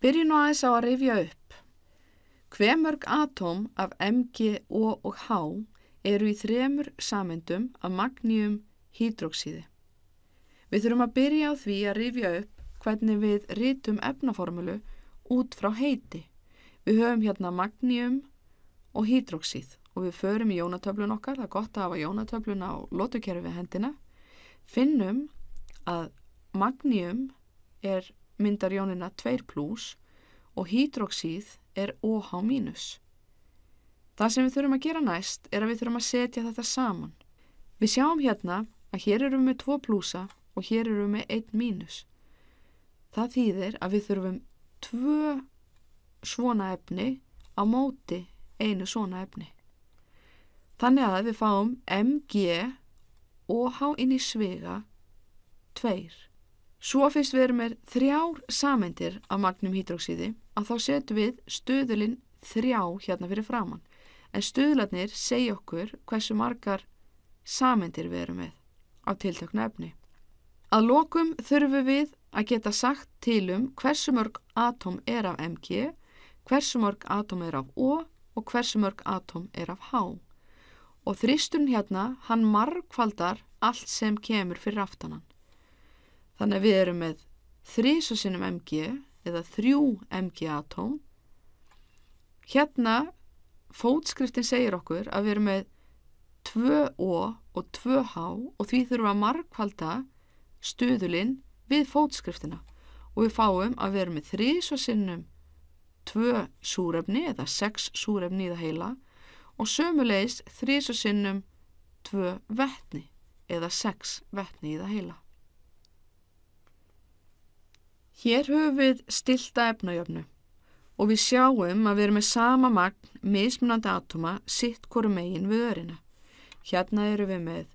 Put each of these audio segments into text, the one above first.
Byrjum nú aðeins á að rifja upp. Hve mörg atóm af Mg, O og H eru í þremur samendum af magníum hídróksíði. Við þurfum að byrja á því að rifja upp hvernig við rítum efnaformulu út frá heiti. Við höfum hérna magníum og hídróksíð og við förum í jónatöflun okkar, það er gott að hafa jónatöflun á lótukerfi hendina, finnum að magníum er myndar jónina 2 plus og hídroksíð er OH mínus. Það sem við þurfum að gera næst er að við þurfum að setja þetta saman. Við sjáum hérna að hér erum við 2 plusa og hér erum við 1 mínus. Það þýðir að við þurfum 2 svona efni á móti einu svona efni. Þannig að við fáum MG og há inn í svega 2. Svo fyrst við erum með þrjár sameindir af magnum hídróksíði að þá setum við stöðulinn þrjá hérna fyrir framann. En stöðlarnir segja okkur hversu margar sameindir við erum með á tiltakna efni. Að lokum þurfum við að geta sagt til um hversu mörg atóm er af Mg, hversu mörg atóm er af O og hversu mörg atóm er af H. Og þrýsturinn hérna, hann margfaldar allt sem kemur fyrir aftanan. Þannig að við erum með þrísa sinum MG eða þrjú MG-atóm. Hérna fótskriftin segir okkur að við erum með 2O og 2H og því þurfum að markvalda stuðulinn við fótskriftina og við fáum að við erum með þrísa sinum 2 súrefni eða 6 súrefni í það heila og sömulegis þrísa sinum 2 vettni eða 6 vettni í það heila. Hér höfum við stilta efnajöfnu og við sjáum að við erum með sama magn mismunandi atoma sitt hverju megin við örina. Hérna eru við með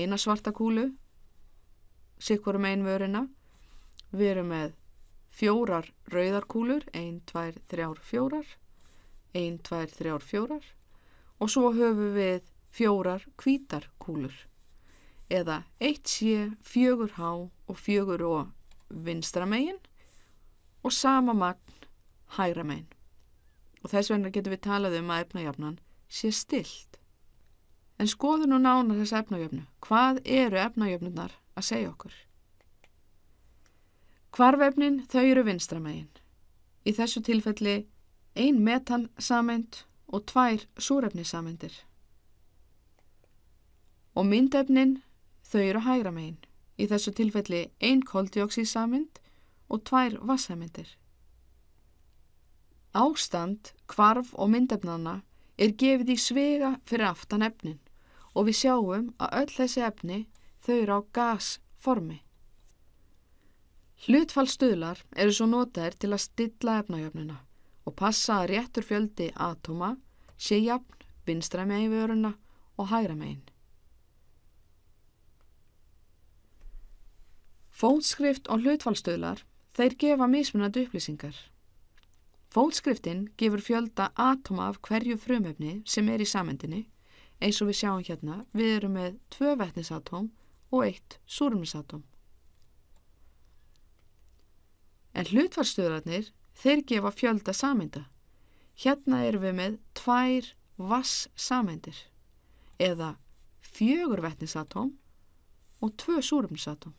eina svarta kúlu, sitt hverju megin við örina. Við erum með fjórar rauðarkúlur, ein, tvær, þrjár, fjórar, ein, tvær, þrjár, fjórar og svo höfum við fjórar hvítarkúlur eða 1C, 4H og 4O vinstra megin og sama magn hægra megin. Og þess vegna getum við talað um að efnajöfnan sé stilt. En skoðu nú nánar þessa efnajöfnu. Hvað eru efnajöfnunar að segja okkur? Hvarvefnin þau eru vinstra megin. Í þessu tilfelli ein metan samend og tvær súrefnisamendir. Og myndefnin þau eru hægra megin í þessu tilfelli ein koldioksísamind og tvær vassamindir. Ástand, kvarf og myndefnana er gefið í svega fyrir aftan efnin og við sjáum að öll þessi efni þau eru á gasformi. Hlutfallstuðlar eru svo notaðir til að stilla efnajöfnuna og passa að réttur fjöldi atoma sé jafn vinstra megin vöruna og hægra megin. Fótskrift og hlutfallstöðlar, þeir gefa mismunandi upplýsingar. Fótskriftin gefur fjölda atoma af hverju frumöfni sem er í samendinni, eins og við sjáum hérna, við erum með tvö vettnisatóm og eitt súrumisatóm. En hlutfallstöðlarnir, þeir gefa fjölda samenda. Hérna erum við með tvær vassamendir eða fjögur vettnisatóm og tvö súrumisatóm.